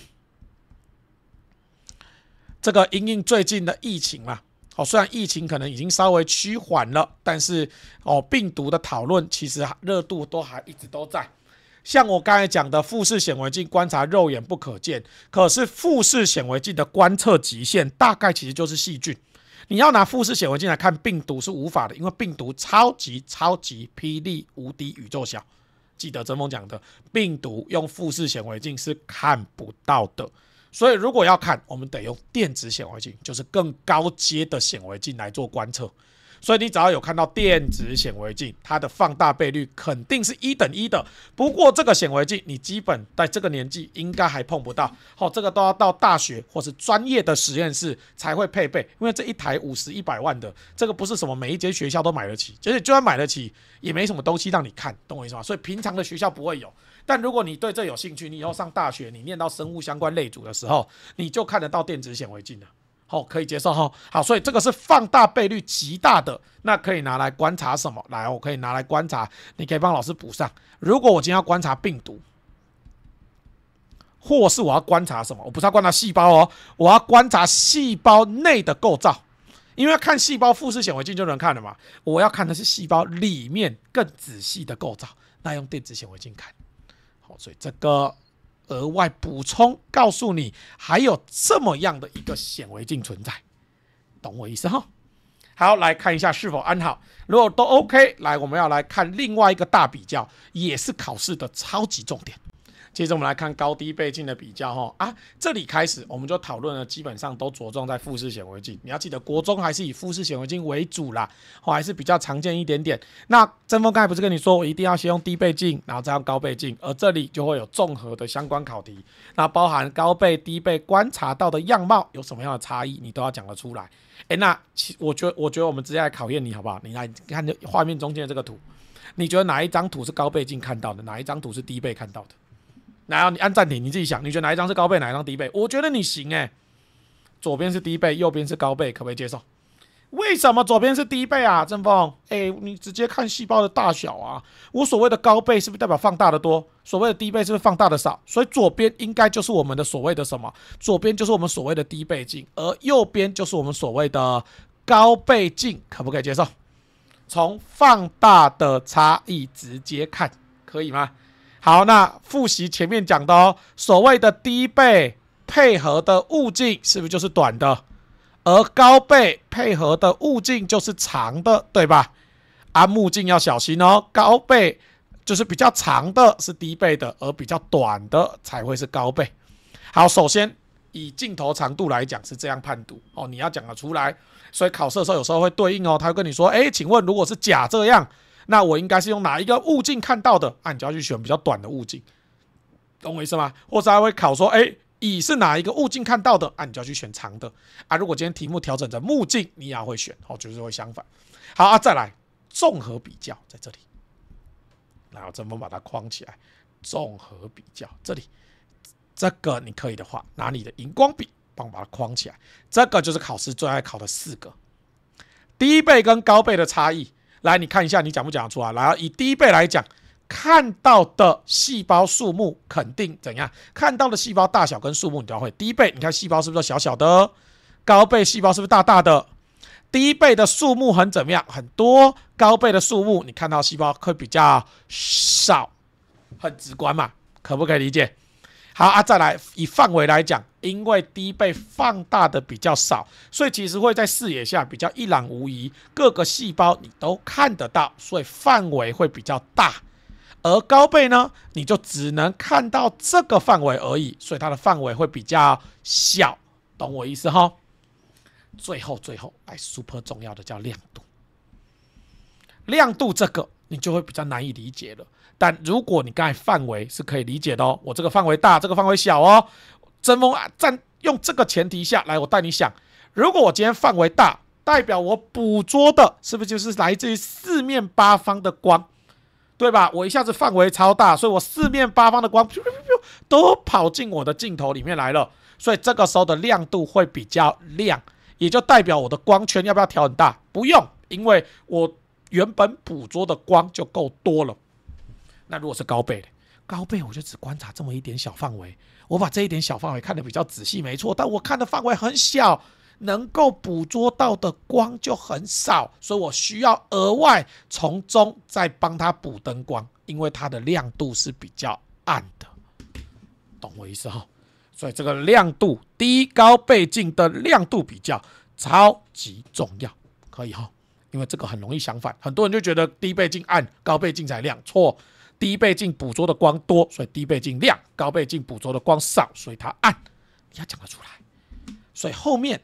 这个因应最近的疫情啊，哦，虽然疫情可能已经稍微趋缓了，但是哦，病毒的讨论其实热度都还一直都在。像我刚才讲的，复式显微镜观察肉眼不可见，可是复式显微镜的观测极限大概其实就是细菌。你要拿复式显微镜来看病毒是无法的，因为病毒超级超级霹雳无敌宇宙小。记得曾峰讲的，病毒用复式显微镜是看不到的。所以如果要看，我们得用电子显微镜，就是更高阶的显微镜来做观测。所以你只要有看到电子显微镜，它的放大倍率肯定是一等一的。不过这个显微镜你基本在这个年纪应该还碰不到，好，这个都要到大学或是专业的实验室才会配备，因为这一台五十一百万的，这个不是什么每一间学校都买得起，就是就算买得起也没什么东西让你看，懂我意思吗？所以平常的学校不会有。但如果你对这有兴趣，你以后上大学，你念到生物相关类组的时候，你就看得到电子显微镜了。哦，可以接受哈。好，所以这个是放大倍率极大的，那可以拿来观察什么？来，我可以拿来观察。你可以帮老师补上。如果我今天要观察病毒，或是我要观察什么？我不是要观察细胞哦，我要观察细胞内的构造，因为看细胞，复式显微镜就能看了嘛。我要看的是细胞里面更仔细的构造，那用电子显微镜看。好，所以这个。额外补充告诉你，还有这么样的一个显微镜存在，懂我意思哈？好，来看一下是否安好。如果都 OK，来，我们要来看另外一个大比较，也是考试的超级重点。接着我们来看高低倍镜的比较哈啊，这里开始我们就讨论了，基本上都着重在复式显微镜。你要记得，国中还是以复式显微镜为主啦，还是比较常见一点点。那正峰刚才不是跟你说，我一定要先用低倍镜，然后再用高倍镜，而这里就会有综合的相关考题，那包含高倍、低倍观察到的样貌有什么样的差异，你都要讲得出来。哎，那其，我觉我觉得我们直接来考验你好不好？你来看这画面中间的这个图，你觉得哪一张图是高倍镜看到的，哪一张图是低倍看到的？然后你按暂停，你自己想，你觉得哪一张是高倍，哪一张低倍？我觉得你行诶。左边是低倍，右边是高倍，可不可以接受？为什么左边是低倍啊？正风，哎，你直接看细胞的大小啊。我所谓的高倍是不是代表放大的多？所谓的低倍是不是放大的少？所以左边应该就是我们的所谓的什么？左边就是我们所谓的低倍镜，而右边就是我们所谓的高倍镜，可不可以接受？从放大的差异直接看，可以吗？好，那复习前面讲的哦，所谓的低倍配合的物镜是不是就是短的？而高倍配合的物镜就是长的，对吧？啊，目镜要小心哦，高倍就是比较长的，是低倍的，而比较短的才会是高倍。好，首先以镜头长度来讲是这样判读哦，你要讲得出来。所以考试的时候有时候会对应哦，他会跟你说，哎，请问如果是假这样。那我应该是用哪一个物镜看到的？啊，你就要去选比较短的物镜，懂我意思吗？或者还会考说，哎，乙是哪一个物镜看到的？啊，你就要去选长的。啊，如果今天题目调整成目镜，你也要会选，哦，就是会相反。好啊，再来综合比较在这里，然后怎么把它框起来？综合比较这里，这个你可以的话，拿你的荧光笔帮我把它框起来。这个就是考试最爱考的四个，低倍跟高倍的差异。来，你看一下，你讲不讲得出来？来，以低倍来讲，看到的细胞数目肯定怎样？看到的细胞大小跟数目你都要会。低倍，你看细胞是不是小小的？高倍细胞是不是大大的？低倍的数目很怎么样？很多。高倍的数目，你看到细胞会比较少，很直观嘛？可不可以理解？好啊，再来以范围来讲，因为低倍放大的比较少，所以其实会在视野下比较一览无遗，各个细胞你都看得到，所以范围会比较大。而高倍呢，你就只能看到这个范围而已，所以它的范围会比较小，懂我意思哈？最后，最后，来，super 重要的叫亮度，亮度这个你就会比较难以理解了。但如果你刚才范围是可以理解的哦，我这个范围大，这个范围小哦。风锋占用这个前提下来，我带你想，如果我今天范围大，代表我捕捉的是不是就是来自于四面八方的光，对吧？我一下子范围超大，所以我四面八方的光都跑进我的镜头里面来了，所以这个时候的亮度会比较亮，也就代表我的光圈要不要调很大？不用，因为我原本捕捉的光就够多了。那如果是高倍的，高倍我就只观察这么一点小范围，我把这一点小范围看得比较仔细，没错，但我看的范围很小，能够捕捉到的光就很少，所以我需要额外从中再帮它补灯光，因为它的亮度是比较暗的，懂我意思哈？所以这个亮度低高倍镜的亮度比较超级重要，可以哈？因为这个很容易相反，很多人就觉得低倍镜暗，高倍镜才亮，错。低倍镜捕捉的光多，所以低倍镜亮；高倍镜捕捉的光少，所以它暗。你要讲得出来。所以后面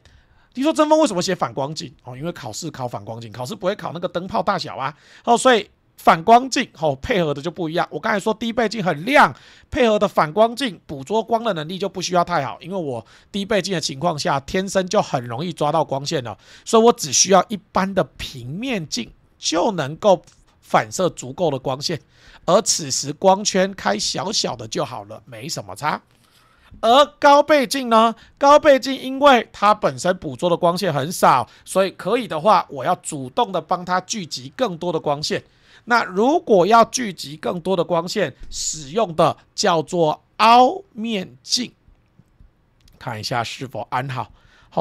你说针锋为什么写反光镜？哦，因为考试考反光镜，考试不会考那个灯泡大小啊。哦，所以反光镜哦配合的就不一样。我刚才说低倍镜很亮，配合的反光镜捕捉光的能力就不需要太好，因为我低倍镜的情况下天生就很容易抓到光线了，所以我只需要一般的平面镜就能够。反射足够的光线，而此时光圈开小小的就好了，没什么差。而高倍镜呢？高倍镜因为它本身捕捉的光线很少，所以可以的话，我要主动的帮它聚集更多的光线。那如果要聚集更多的光线，使用的叫做凹面镜。看一下是否安好。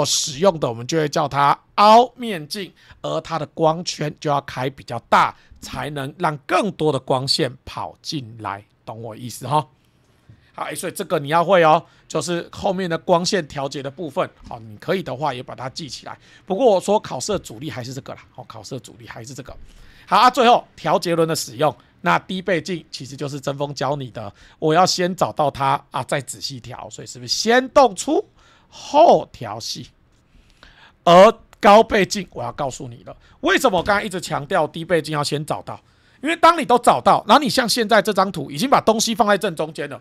使用的我们就会叫它凹面镜，而它的光圈就要开比较大，才能让更多的光线跑进来，懂我意思哈？好，所以这个你要会哦，就是后面的光线调节的部分。好，你可以的话也把它记起来。不过我说考试主力还是这个啦，好，考试主力还是这个。好啊，最后调节轮的使用，那低倍镜其实就是针锋教你的，我要先找到它啊，再仔细调，所以是不是先动粗？后调戏，而高倍镜，我要告诉你了。为什么我刚刚一直强调低倍镜要先找到？因为当你都找到，然后你像现在这张图已经把东西放在正中间了。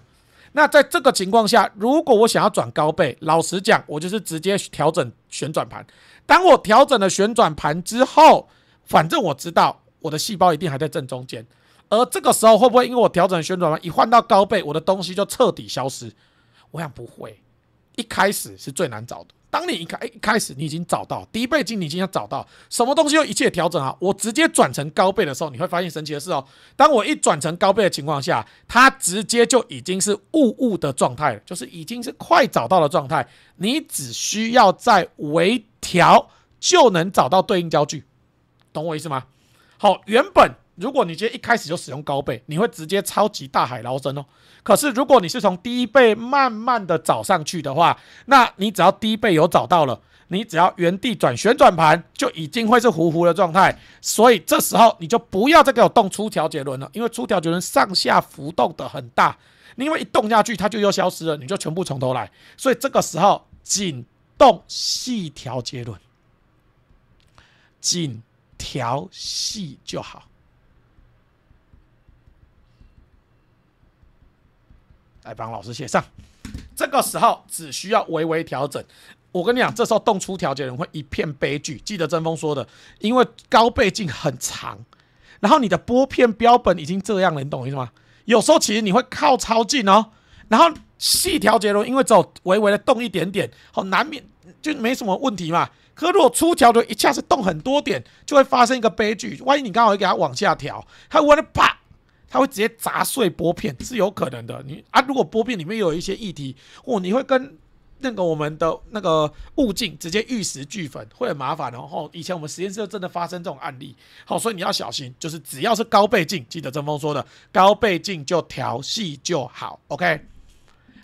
那在这个情况下，如果我想要转高倍，老实讲，我就是直接调整旋转盘。当我调整了旋转盘之后，反正我知道我的细胞一定还在正中间。而这个时候会不会因为我调整旋转盘一换到高倍，我的东西就彻底消失？我想不会。一开始是最难找的。当你一开一开始你已经找到低倍镜，你已经要找到什么东西，用一切调整啊。我直接转成高倍的时候，你会发现神奇的事哦。当我一转成高倍的情况下，它直接就已经是雾雾的状态了，就是已经是快找到的状态。你只需要再微调就能找到对应焦距，懂我意思吗？好，原本。如果你直接一开始就使用高倍，你会直接超级大海捞针哦。可是如果你是从低倍慢慢的找上去的话，那你只要低倍有找到了，你只要原地转旋转盘就已经会是糊糊的状态。所以这时候你就不要再给我动粗调节轮了，因为粗调节轮上下浮动的很大，因为一动下去它就又消失了，你就全部从头来。所以这个时候仅动细调节轮，仅调细就好。来帮老师写上，这个时候只需要微微调整。我跟你讲，这时候动粗调节人会一片悲剧。记得曾峰说的，因为高倍镜很长，然后你的拨片标本已经这样了，你懂意思吗？有时候其实你会靠超近哦，然后细调节轮因为只有微微的动一点点，好，难免就没什么问题嘛。可如果粗调节一下子动很多点，就会发生一个悲剧。万一你刚好给它往下调，它完了啪。它会直接砸碎玻片，是有可能的。你啊，如果玻片里面有一些异体，哦，你会跟那个我们的那个物镜直接玉石俱焚，会很麻烦。然后以前我们实验室真的发生这种案例，好，所以你要小心，就是只要是高倍镜，记得曾峰说的，高倍镜就调细就好。OK，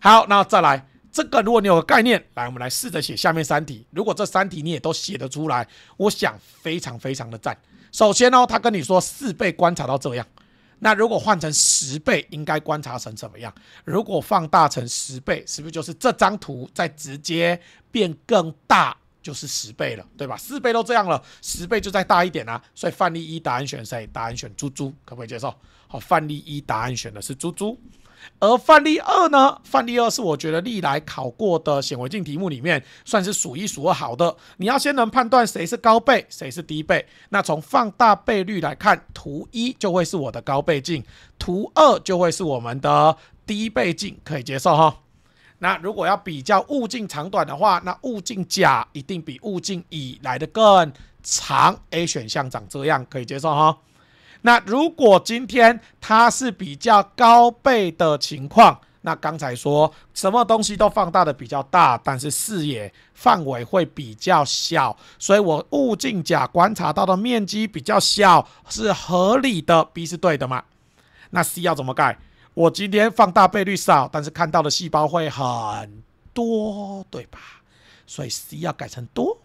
好，那再来这个，如果你有概念，来，我们来试着写下面三题。如果这三题你也都写得出来，我想非常非常的赞。首先呢，他跟你说四倍观察到这样。那如果换成十倍，应该观察成怎么样？如果放大成十倍，是不是就是这张图再直接变更大，就是十倍了，对吧？四倍都这样了，十倍就再大一点啊。所以范例一答案选谁？答案选猪猪，可不可以接受？好，范例一答案选的是猪猪。而范例二呢？范例二是我觉得历来考过的显微镜题目里面算是数一数二好的。你要先能判断谁是高倍，谁是低倍。那从放大倍率来看，图一就会是我的高倍镜，图二就会是我们的低倍镜，可以接受哈。那如果要比较物镜长短的话，那物镜甲一定比物镜乙来的更长。A 选项长这样，可以接受哈。那如果今天它是比较高倍的情况，那刚才说什么东西都放大的比较大，但是视野范围会比较小，所以我物镜甲观察到的面积比较小，是合理的。B 是对的嘛？那 C 要怎么改？我今天放大倍率少，但是看到的细胞会很多，对吧？所以 C 要改成多。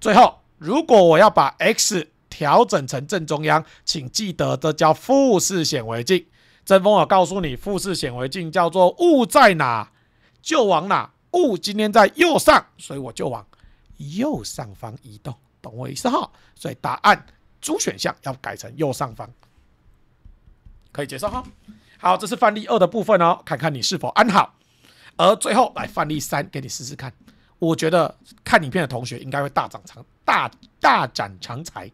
最后，如果我要把 X。调整成正中央，请记得这叫复式显微镜。正峰我告诉你，复式显微镜叫做物在哪就往哪。物今天在右上，所以我就往右上方移动，懂我意思哈？所以答案主选项要改成右上方，可以接受哈？好，这是范例二的部分哦，看看你是否安好。而最后来范例三给你试试看，我觉得看影片的同学应该会大涨长，大大展长才。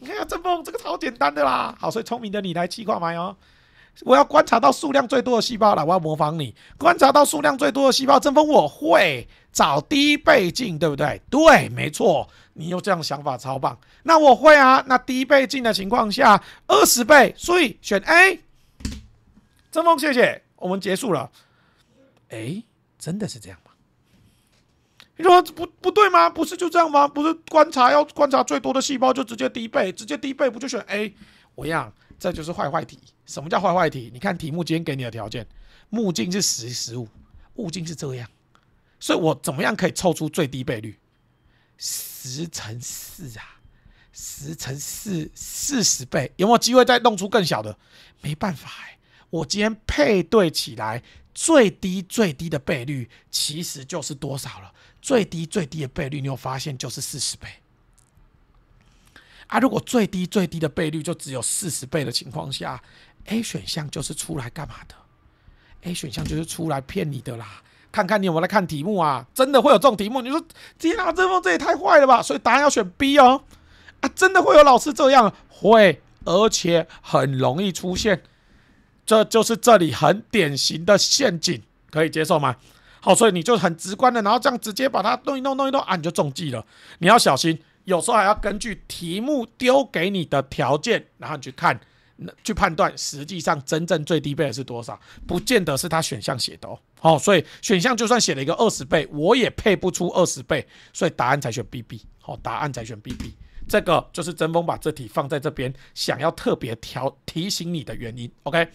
你看郑峰，风这个超简单的啦，好，所以聪明的你来计划买哦。我要观察到数量最多的细胞了，我要模仿你，观察到数量最多的细胞，郑风我会找低倍镜，对不对？对，没错，你有这样想法超棒。那我会啊，那低倍镜的情况下，二十倍，所以选 A。郑风，谢谢，我们结束了。哎，真的是这样。你说不不对吗？不是就这样吗？不是观察要观察最多的细胞就直接低倍，直接低倍不就选 A？我呀，这就是坏坏题。什么叫坏坏题？你看题目今天给你的条件，目镜是十十五，物镜是这样，所以我怎么样可以凑出最低倍率？十乘四啊，十乘四，四十倍，有没有机会再弄出更小的？没办法哎，我今天配对起来最低最低的倍率其实就是多少了？最低最低的倍率，你有发现就是四十倍啊！如果最低最低的倍率就只有四十倍的情况下，A 选项就是出来干嘛的？A 选项就是出来骗你的啦！看看你有没有看题目啊？真的会有这种题目？你说，天拉真梦这也太坏了吧！所以答案要选 B 哦啊！真的会有老师这样，会而且很容易出现，这就是这里很典型的陷阱，可以接受吗？好，所以你就很直观的，然后这样直接把它弄一弄，弄一弄，啊，你就中计了。你要小心，有时候还要根据题目丢给你的条件，然后你去看，去判断，实际上真正最低倍的是多少，不见得是他选项写的哦。好，所以选项就算写了一个二十倍，我也配不出二十倍，所以答案才选 B B。好，答案才选 B B。这个就是真风把这题放在这边，想要特别调提醒你的原因。OK，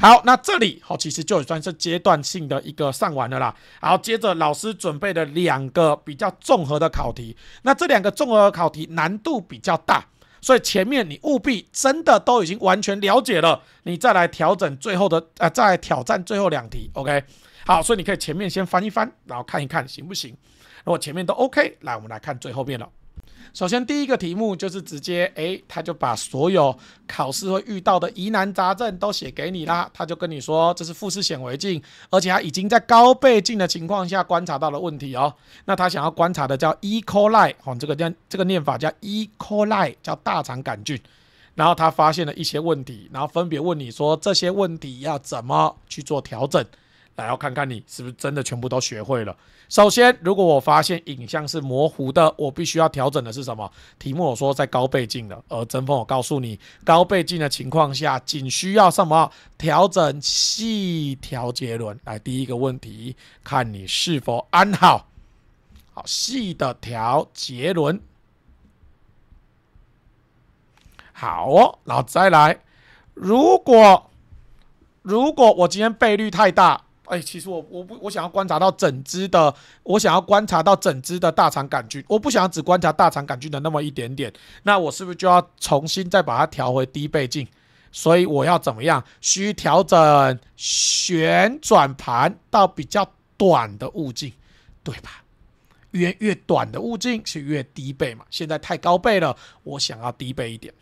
好，那这里哦，其实就算是阶段性的一个上完了啦。好，接着老师准备了两个比较综合的考题，那这两个综合考题难度比较大，所以前面你务必真的都已经完全了解了，你再来调整最后的呃，再来挑战最后两题。OK，好，所以你可以前面先翻一翻，然后看一看行不行。如果前面都 OK，来我们来看最后面了。首先，第一个题目就是直接，哎，他就把所有考试会遇到的疑难杂症都写给你啦。他就跟你说，这是复式显微镜，而且他已经在高倍镜的情况下观察到了问题哦。那他想要观察的叫 E coli 哦，这个念这个念法叫 E coli，叫大肠杆菌。然后他发现了一些问题，然后分别问你说这些问题要怎么去做调整。来，要看看你是不是真的全部都学会了。首先，如果我发现影像是模糊的，我必须要调整的是什么？题目我说在高倍镜的，而曾峰，我告诉你，高倍镜的情况下，仅需要什么？调整细调节轮。来，第一个问题，看你是否安好。好，细的调节轮。好哦，然后再来，如果如果我今天倍率太大。哎，其实我我不我想要观察到整只的，我想要观察到整只的大肠杆菌，我不想只观察大肠杆菌的那么一点点。那我是不是就要重新再把它调回低倍镜？所以我要怎么样？需调整旋转盘到比较短的物镜，对吧？越越短的物镜是越低倍嘛？现在太高倍了，我想要低倍一点。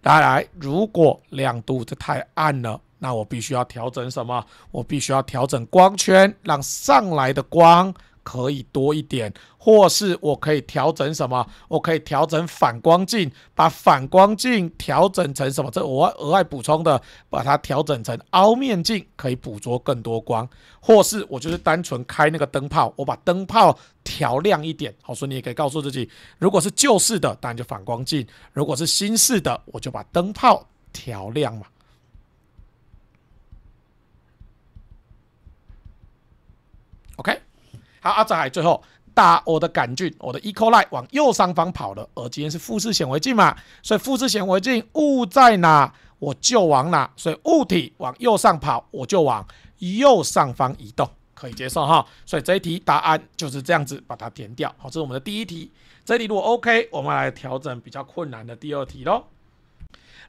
当然，如果亮度这太暗了。那我必须要调整什么？我必须要调整光圈，让上来的光可以多一点，或是我可以调整什么？我可以调整反光镜，把反光镜调整成什么？这我额外补充的，把它调整成凹面镜，可以捕捉更多光，或是我就是单纯开那个灯泡，我把灯泡调亮一点。好，所以你也可以告诉自己，如果是旧式的，当然就反光镜；如果是新式的，我就把灯泡调亮嘛。OK，好，阿泽海，最后大我的杆菌，我的 E.coli 往右上方跑了。而今天是复式显微镜嘛，所以复式显微镜物在哪，我就往哪。所以物体往右上跑，我就往右上方移动，可以接受哈。所以这一题答案就是这样子，把它填掉。好，这是我们的第一题。这里如果 OK，我们来调整比较困难的第二题喽。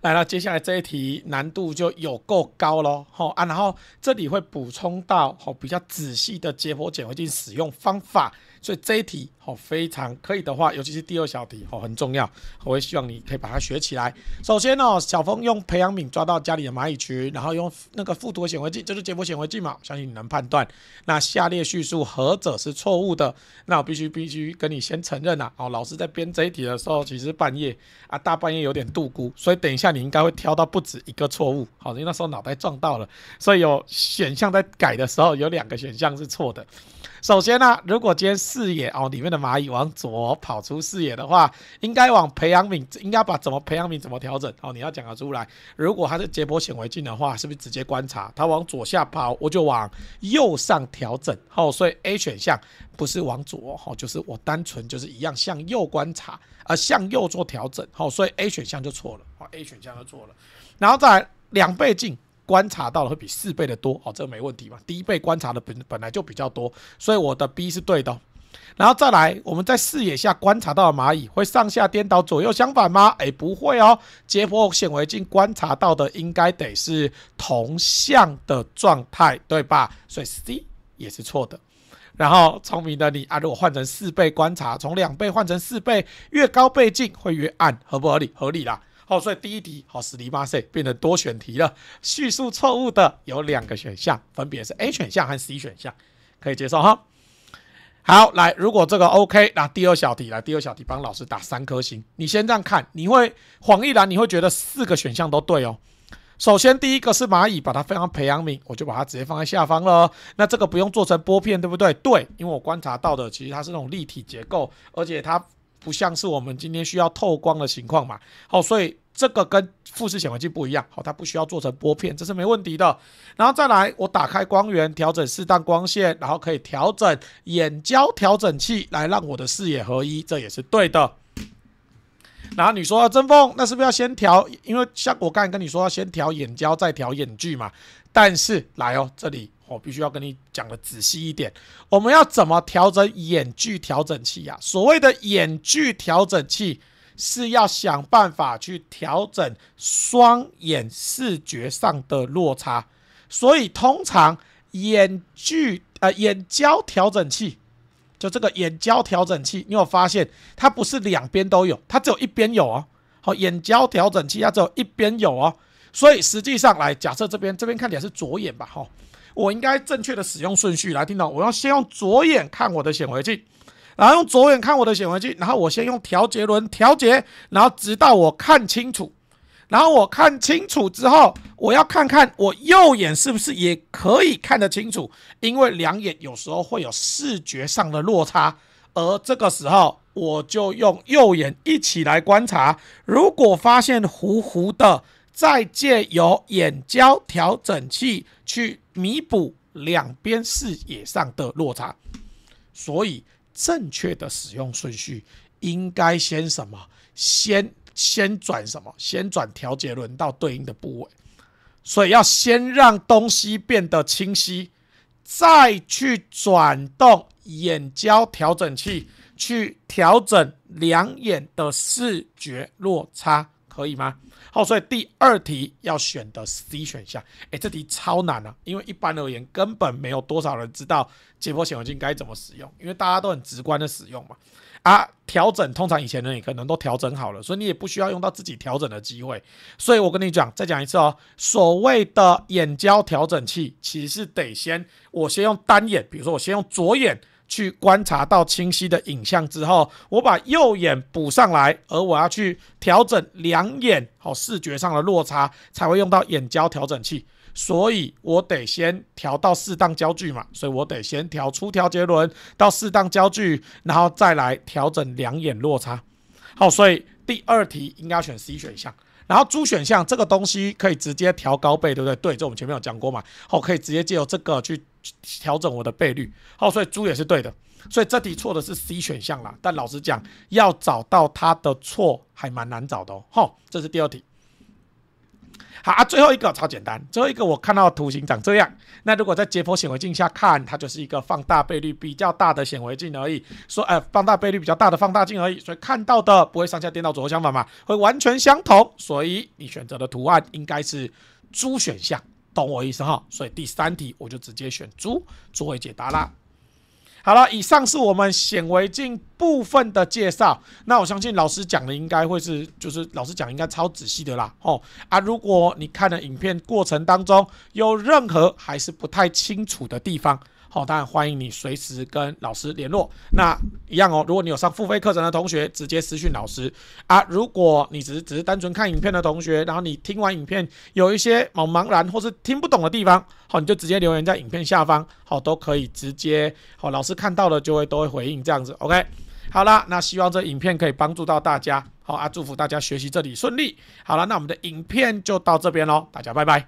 来了，接下来这一题难度就有够高喽，吼啊！然后这里会补充到，吼比较仔细的结核显微镜使用方法。所以这一题哦非常可以的话，尤其是第二小题哦很重要，我也希望你可以把它学起来。首先哦，小峰用培养皿抓到家里的蚂蚁群，然后用那个附图显微镜，就是解剖显微镜嘛，相信你能判断。那下列叙述何者是错误的？那我必须必须跟你先承认呐哦，老师在编这一题的时候，其实半夜啊大半夜有点度孤，所以等一下你应该会挑到不止一个错误，好，因为那时候脑袋撞到了，所以有选项在改的时候有两个选项是错的。首先呢，如果今天视野哦，里面的蚂蚁往左跑出视野的话，应该往培养皿，应该把怎么培养皿怎么调整哦，你要讲得出来。如果它是解剖显微镜的话，是不是直接观察它往左下跑，我就往右上调整？哦，所以 A 选项不是往左哦，就是我单纯就是一样向右观察，呃，向右做调整。好，所以 A 选项就错了，哦，A 选项就错了。然后再来两倍镜观察到的会比四倍的多哦，这个没问题嘛。第一倍观察的本本来就比较多，所以我的 B 是对的。然后再来，我们在视野下观察到的蚂蚁会上下颠倒、左右相反吗？哎，不会哦。解剖显微镜观察到的应该得是同向的状态，对吧？所以 C 也是错的。然后聪明的你啊，如果换成四倍观察，从两倍换成四倍，越高倍镜会越暗，合不合理？合理啦。好，所以第一题好十尼八塞，变成多选题了。叙述错误的有两个选项，分别是 A 选项和 C 选项，可以接受哈。好，来，如果这个 OK，那第二小题来，第二小题帮老师打三颗星。你先这样看，你会黄一然，你会觉得四个选项都对哦。首先第一个是蚂蚁，把它非常培养皿，我就把它直接放在下方了。那这个不用做成拨片，对不对？对，因为我观察到的其实它是那种立体结构，而且它不像是我们今天需要透光的情况嘛。好，所以。这个跟复式显微镜不一样，好，它不需要做成玻片，这是没问题的。然后再来，我打开光源，调整适当光线，然后可以调整眼焦调整器来让我的视野合一，这也是对的。然后你说曾凤，那是不是要先调？因为像我刚才跟你说，要先调眼焦再调眼距嘛。但是来哦，这里我必须要跟你讲的仔细一点，我们要怎么调整眼距调整器呀？所谓的眼距调整器。是要想办法去调整双眼视觉上的落差，所以通常眼距呃眼焦调整器，就这个眼焦调整器，你有发现它不是两边都有，它只有一边有哦。好，眼焦调整器它只有一边有哦，所以实际上来假设这边这边看起来是左眼吧，哈，我应该正确的使用顺序来听到，我要先用左眼看我的显微镜。然后用左眼看我的显微镜，然后我先用调节轮调节，然后直到我看清楚，然后我看清楚之后，我要看看我右眼是不是也可以看得清楚，因为两眼有时候会有视觉上的落差，而这个时候我就用右眼一起来观察，如果发现糊糊的，再借由眼胶调整器去弥补两边视野上的落差，所以。正确的使用顺序应该先什么？先先转什么？先转调节轮到对应的部位，所以要先让东西变得清晰，再去转动眼焦调整器去调整两眼的视觉落差，可以吗？好，所以第二题要选的 C 选项，哎，这题超难了，因为一般而言根本没有多少人知道解剖显微镜该怎么使用，因为大家都很直观的使用嘛，啊，调整通常以前人也可能都调整好了，所以你也不需要用到自己调整的机会，所以我跟你讲，再讲一次哦，所谓的眼焦调整器，其实得先我先用单眼，比如说我先用左眼。去观察到清晰的影像之后，我把右眼补上来，而我要去调整两眼好视觉上的落差，才会用到眼焦调整器。所以我得先调到适当焦距嘛，所以我得先调出调节轮到适当焦距，然后再来调整两眼落差。好，所以第二题应该选 C 选项。然后 Z 选项这个东西可以直接调高倍，对不对？对，这我们前面有讲过嘛。好，可以直接借由这个去。调整我的倍率，好，所以猪也是对的，所以这题错的是 C 选项啦。但老实讲，要找到它的错还蛮难找的。吼，这是第二题。好啊，最后一个超简单，最后一个我看到图形长这样，那如果在解剖显微镜下看，它就是一个放大倍率比较大的显微镜而已，说，哎，放大倍率比较大的放大镜而已，所以看到的不会上下颠倒、左右相反嘛，会完全相同，所以你选择的图案应该是猪选项。懂我意思哈，所以第三题我就直接选猪作为解答啦。好了，以上是我们显微镜部分的介绍。那我相信老师讲的应该会是，就是老师讲应该超仔细的啦哦啊。如果你看了影片过程当中有任何还是不太清楚的地方，好，当然欢迎你随时跟老师联络。那一样哦，如果你有上付费课程的同学，直接私讯老师啊。如果你只是只是单纯看影片的同学，然后你听完影片有一些茫茫然或是听不懂的地方，好，你就直接留言在影片下方，好，都可以直接，好，老师看到了就会都会回应这样子。OK，好啦，那希望这影片可以帮助到大家，好啊，祝福大家学习这里顺利。好了，那我们的影片就到这边喽，大家拜拜。